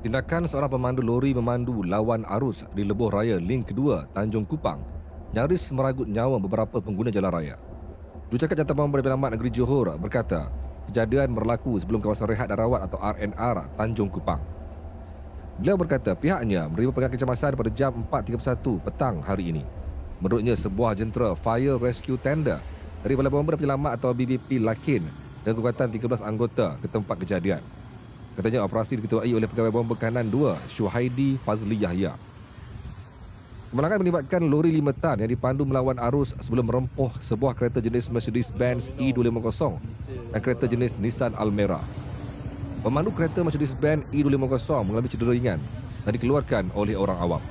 Tindakan seorang pemandu lori memandu lawan arus di Lebuh Raya Link 2 Tanjung Kupang nyaris meragut nyawa beberapa pengguna jalan raya. Jucakat Jantan Pemberi Penamat Negeri Johor berkata, kejadian berlaku sebelum kawasan rehat dan rawat atau RNR Tanjung Kupang. Beliau berkata pihaknya menerima pengakuan kecemasan pada jam 4.31 petang hari ini. Menurutnya, sebuah jentera Fire Rescue Tender dari Balai Bomber Penyelamat atau BBP Lakin dan kekuatan 13 anggota ke tempat kejadian. Katanya operasi diketuai oleh pegawai bomba kanan 2, Syuhaidi Fazli Yahya. Kemenangan melibatkan lori lima tan yang dipandu melawan arus sebelum merempuh sebuah kereta jenis Mercedes-Benz E250 dan kereta jenis Nissan Almera. Pemandu kereta Mercedes-Benz E250 mengalami cedera ringan dan dikeluarkan oleh orang awam.